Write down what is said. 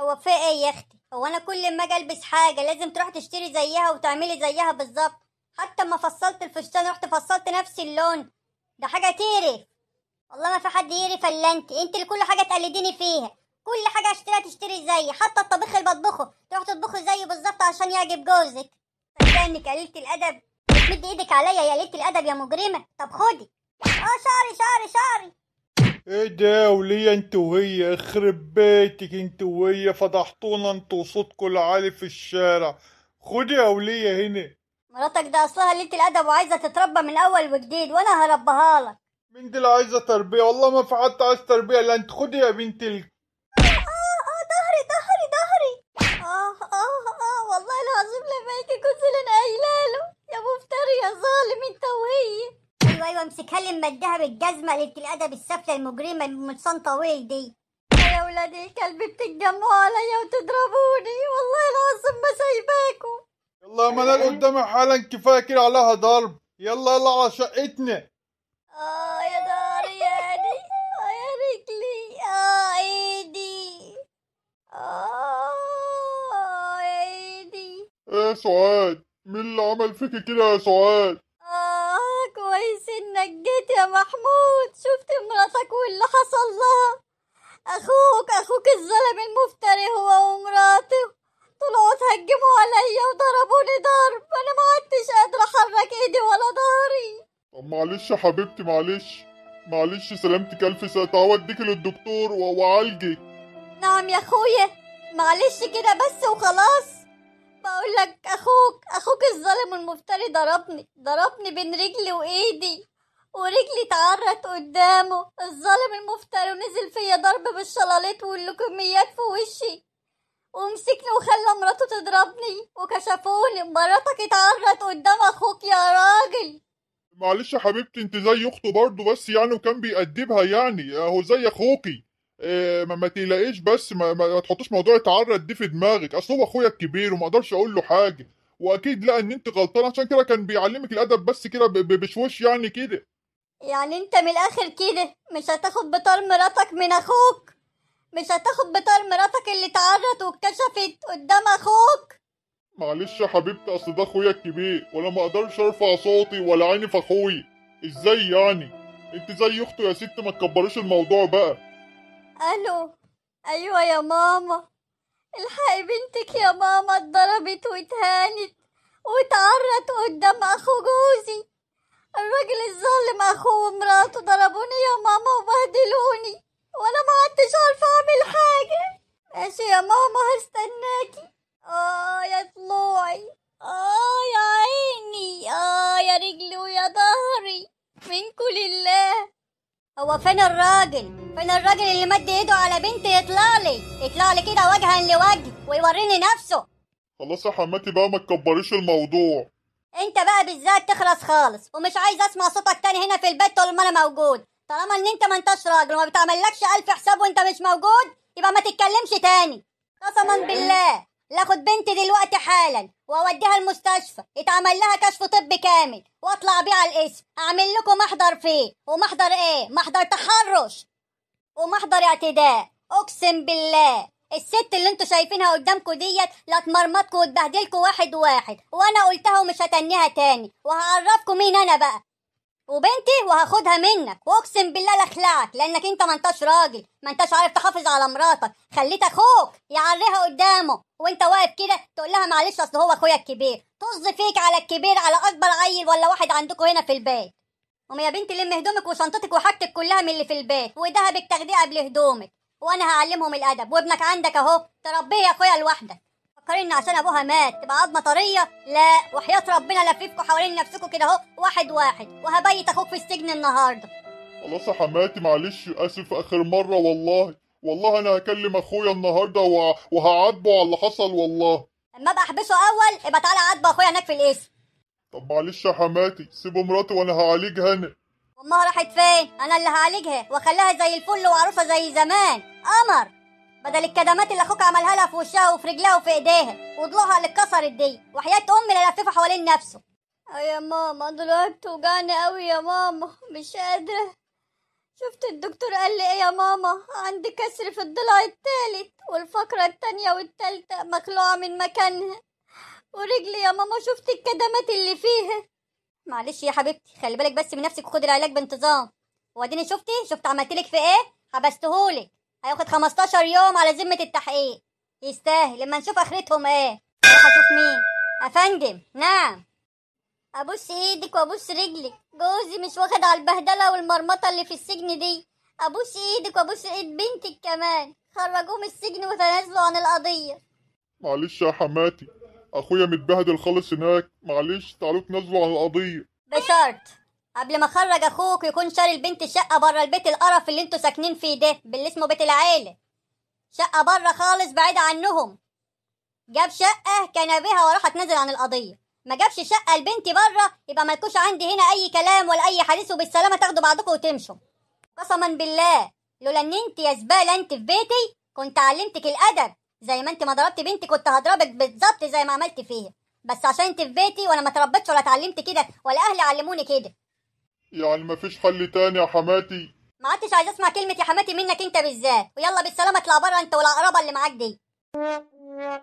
هو في ايه يا اختي هو انا كل ما اجي البس حاجه لازم تروح تشتري زيها وتعملي زيها بالظبط حتى ما فصلت الفستان رحت فصلت نفس اللون ده حاجه تيري والله ما في حد يري فلانتي انت اللي كل حاجه تقلديني فيها كل حاجه اشتريها تشتري زيي حتى الطبيخ اللي بطبخه تروح تطبخه زيي بالظبط عشان يعجب جوزك صدقني انك قليله الادب مد ايدك عليا يا قليله الادب يا مجرمه طب خدي اه شعري شعري شعري ايه ده وليه انت وهي اخرب بيتك انت وهي فضحتونا انت وصوتكوا العالي في الشارع خدي يا وليه هنا مراتك ده اصلها قليله الادب وعايزه تتربى من اول وجديد وانا هربها لك مين دي اللي عايزه تربيه والله ما في حد عايز تربيه لا انت خدي يا بنت امسكها كلم ممدها بالجزمه قلة الادب السفله المجرمه بملسان طويل دي يا ولادي الكلب بتتجمعوا عليا وتضربوني والله العظيم ما سايباكوا يلا ما انا قدامي حالا كفايه كده عليها ضرب يلا يلا على شقتنا اه يا داري يا دي اه يا رجلي اه ايدي اه ايدي ايه يا سعاد مين اللي عمل فيكي كده يا سعاد كويس انك جيت يا محمود شفت مراتك واللي حصل لها اخوك اخوك الظلم المفتري هو ومراته طلعوا اتهجموا عليا وضربوني ضرب انا ما عدتش قادره احرك ايدي ولا ضهري طب معلش يا حبيبتي معلش معلش سلامتك الف ساعه اوديكي للدكتور واعالجك نعم يا اخويا معلش كده بس وخلاص بقول لك اخوك اخوك الظالم المفتري ضربني ضربني بين رجلي وايدي ورجلي اتعرت قدامه الظالم المفتري ونزل فيا ضرب بالشلالات واللوكميات في وشي ومسكني وخلى مراته تضربني وكشفوني مراتك اتعرت قدام اخوك يا راجل معلش يا حبيبتي انت زي اخته برضه بس يعني وكان بيأدبها يعني اهو زي اخوكي إيه، ما, ما تقلقيش بس ما, ما, ما موضوع اتعرض دي في دماغك اصل هو اخويا الكبير وما اقدرش اقول له حاجه واكيد لا ان انت غلطانه عشان كده كان بيعلمك الادب بس كده بشوش يعني كده يعني انت من الاخر كده مش هتاخد بطال مراتك من اخوك مش هتاخد بطال مراتك اللي اتعرضت واتكشفت قدام اخوك معلش يا حبيبتي اصل ده اخويا الكبير وانا ما اقدرش ارفع صوتي ولا عيني في اخوي ازاي يعني انت زي اخته يا ست ما تكبريش الموضوع بقى الو ايوه يا ماما الحقي بنتك يا ماما اتضربت واتهانت واتعرت قدام اخو جوزي الراجل الظالم اخوه ومراته ضربوني يا ماما وبهدلوني وانا ما عدتش عارفه اعمل حاجه ماشي يا ماما هستناكي اه يا طلوعي اه يا عيني اه يا رجلي ويا ظهري منكم لله هو فين الراجل فين الراجل اللي مد ايده على بنتي يطلع لي يطلع لي كده وجها لوجه ويوريني نفسه خلاص يا حماتي بقى ما تكبريش الموضوع انت بقى بالذات تخلص خالص ومش عايز اسمع صوتك تاني هنا في البيت طول ما انا موجود طالما ان انت ما انتش راجل وما بتعملكش الف حساب وانت مش موجود يبقى ما تتكلمش تاني قسما إيه؟ بالله لاخد بنتي دلوقتي حالا واوديها المستشفى يتعمل لها كشف طبي كامل واطلع بيه على الاسم اعمل لكم محضر فيه ومحضر ايه محضر تحرش ومحضر اعتداء اقسم بالله الست اللي انتوا شايفينها قدامكم ديت لا تمرمطكم وتبهدلكم واحد واحد وانا قلتها ومش هتنيها تاني وهعرفكم مين انا بقى وبنتي وهاخدها منك واقسم بالله لاخلعك لانك انت ما انتش راجل ما انتش عارف تحافظ على مراتك خليت اخوك يعريها قدامه وانت واقف كده تقول لها معلش اصل هو اخويا الكبير طز فيك على الكبير على اكبر عيل ولا واحد عندكم هنا في البيت قومي يا بنتي لمي هدومك وشنطتك وحاجتك كلها من اللي في البيت ودهبك تاخديه قبل هدومك وانا هعلمهم الادب وابنك عندك اهو تربيه يا اخويا لوحدك فكرين عشان ابوها مات تبقى عظمه طريه لا وحياه ربنا لفيفكم حوالين نفسكوا كده اهو واحد واحد وهبيت اخوك في السجن النهارده خلاص يا حماتي معلش اسف اخر مره والله والله انا هكلم اخويا النهارده وهعاتبه على اللي حصل والله اما ابقى احبسه اول ابقى تعالى عاتبه اخويا هناك في القسم طب معلش يا حماتي سيبوا مراتي وانا هعالجها انا امها راحت فين انا اللي هعالجها واخليها زي الفل وعروسه زي زمان قمر بدل الكدمات اللي اخوك عملها لها في وشها وفي رجلها وفي ايديها وضلوعها اللي اتكسرت دي وحياه امي اللي لففها حوالين نفسه يا ماما دلوقتي وجعني قوي يا ماما مش قادره شفت الدكتور قال لي ايه يا ماما عندي كسر في الضلع التالت والفقره التانية والتالتة مخلوعه من مكانها ورجلي يا ماما شفت الكدمات اللي فيها معلش يا حبيبتي خلي بالك بس من نفسك وخدي العلاج بانتظام واديني شفتي شفت عملت لك في ايه حبستهولك هياخد 15 يوم على ذمه التحقيق يستاهل لما نشوف اخرتهم ايه هشوف مين افندم نعم ابص ايدك وابص رجلك جوزي مش واخد على البهدله والمرمطه اللي في السجن دي ابص ايدك وابص ايد بنتك كمان خرجوه من السجن وتنازلوا عن القضيه معلش يا حماتي اخويا متبهدل خالص هناك معلش تعالوا تنازلوا على القضيه بشرط قبل ما اخرج اخوك يكون شاري البنت شقه بره البيت القرف اللي انتوا ساكنين فيه ده باللي اسمه بيت العيله شقه بره خالص بعيد عنهم جاب شقه كان بيها وراح اتنازل عن القضيه ما جابش شقه لبنتي بره يبقى مالكوش عندي هنا اي كلام ولا اي حديث وبالسلامه تاخدوا بعضكم وتمشوا قسما بالله لولا ان انت يا زباله انت في بيتي كنت علمتك الادب زي ما انت ما ضربت بنتي كنت هضربك بالظبط زي ما عملت فيا بس عشان انت في بيتي وانا ما تربيتش ولا اتعلمت كده ولا اهلي علموني كده يعني مفيش حل تاني يا حماتي ما عدتش عايز اسمع كلمه يا حماتي منك انت بالذات ويلا بالسلامه اطلع بره انت والعقربه اللي معاك دي